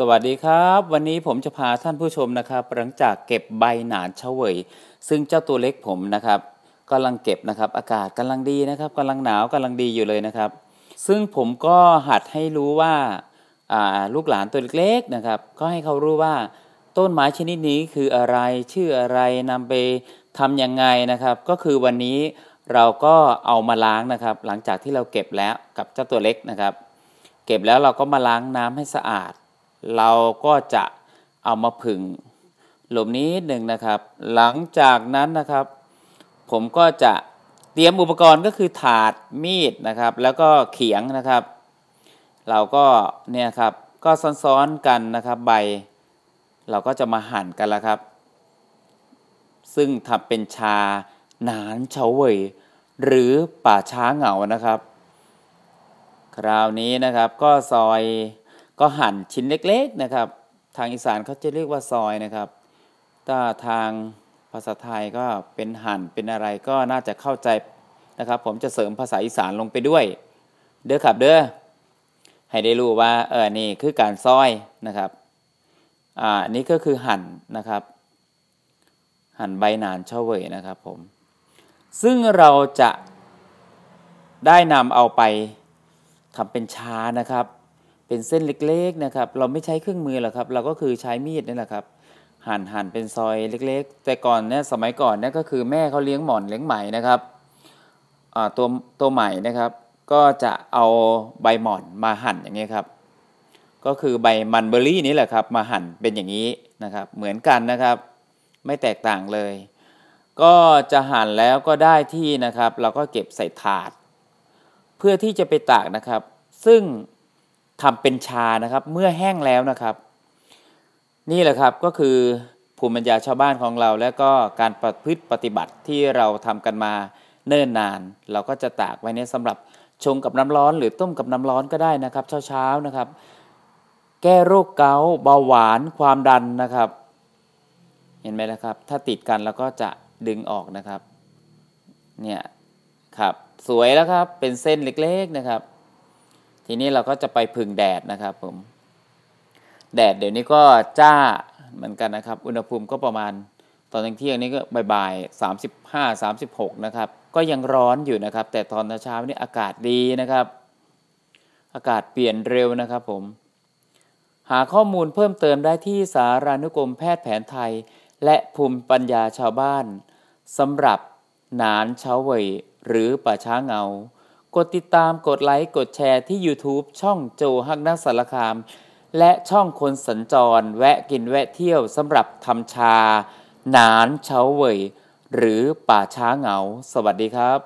สวัสดีครับวันนี้ผมจะพาท่านผู้ชมนะครับหลังจากเก็บใบหนานเฉวย ซึ่งเจ้าตัวเล็กผมนะครับกำลังเก็บนะครับอากาศกำลังดีนะครับกำลังหนาวกำลังดีอยู่เลยนะครับ ซึ่งผมก็หัดให้รู้ว่าลูกหลานตัวเล็กๆนะครับก็ให้เขารู้ว่าต้นไม้ชนิดนี้คืออะไรชื่ออะไรนำไปทำยังไงนะครับ ก็คือวันนี้เราก็เอามาล้างนะครับ หลังจากที่เราเก็บแล้วกับเจ้าตัวเล็กนะครับ เก็บแล้วเราก็มาล้างน้ำให้สะอาดเราก็จะเอามาผึ่งหลุมนี้หนึ่งนะครับ หลังจากนั้นนะครับ ผมก็จะเตรียมอุปกรณ์ก็คือถาดมีดนะครับ แล้วก็เขียงนะครับ เราก็เนี่ยครับก็ซ้อนๆกันนะครับ ใบ เราก็จะมาหั่นกันแล้วครับ ซึ่งทำเป็นชาหนานเฉวย หรือป่าช้าเหงานะครับ คราวนี้นะครับก็ซอยก็หั่นชิ้นเล็ก ๆนะครับ ทางอีสานเขาจะเรียกว่าซอยนะครับ ถ้าทางภาษาไทยก็เป็นหั่นเป็นอะไรก็น่าจะเข้าใจนะครับ ผมจะเสริมภาษาอีสานลงไปด้วย เด้อครับเด้อให้ได้รู้ว่าเออนี่คือการซอยนะครับอ่านี่ก็คือหั่นนะครับ หั่นใบหนานเฉวยนะครับผม ซึ่งเราจะได้นำเอาไปทำเป็นชานะครับเป็นเส้นเล็กๆนะครับ เราไม่ใช้เครื่องมือหรอกครับ เราก็คือใช้มีดนี่แหละครับ หั่นหั่นเป็นซอยเล็ก ๆ แต่ก่อนเนี่ยสมัยก่อนเนี่ย ก็คือแม่เขาเลี้ยงหมอนเลี้ยงไหมนะครับ ตัวตัวไหมนะครับ ก็จะเอาใบหมอน มาหั่นอย่างนี้ครับ ก็คือใบ มันเบอร์รี่นี่แหละครับ มาหั่นเป็นอย่างนี้นะครับ เหมือนกันนะครับ ไม่แตกต่างเลย ก็จะหั่น แล้วก็ได้ที่นะครับ เราก็เก็บใส่ถาด เพื่อที่จะไปตากนะครับ ซึ่งทำเป็นชานะครับ เมื่อแห้งแล้วนะครับ นี่แหละครับก็คือภูมิปัญญาชาวบ้านของเรา และก็การประพฤติปฏิบัติที่เราทำกันมาเนิ่นนาน เราก็จะตากไว้เนี่ยสำหรับชงกับน้ำร้อน หรือต้มกับน้ำร้อนก็ได้นะครับ เช้าๆนะครับ แก้โรคเกาต์เบาหวานความดันนะครับ เห็นไหมนะครับ ถ้าติดกันเราก็จะดึงออกนะครับ เนี่ยครับ สวยแล้วครับเป็นเส้นเล็ก ๆนะครับทีนี้เราก็จะไปพึ่งแดดนะครับผมแดดเดี๋ยวนี้ก็จ้าเหมือนกันนะครับ อุณหภูมิก็ประมาณ ตอนเที่ยงนี้ก็บ่ายๆสามสิบห้าสามสิบหกนะครับ ก็ยังร้อนอยู่นะครับ แต่ตอนเช้านี้อากาศดีนะครับ อากาศเปลี่ยนเร็วนะครับผมหาข้อมูลเพิ่มเติมได้ที่สารานุกรมแพทย์แผนไทย และภูมิปัญญาชาวบ้านสำหรับหนานเาาเวยหรือป่าช้าเงากดติดตามกดไลค์ กดแชร์ที่ YouTube ช่องโจฮักนักสารคาม และช่องคนสัญจรแวะกินแวะเที่ยวสำหรับทำชาหนานเฉาเว่ยหรือป่าช้าเหงา สวัสดีครับ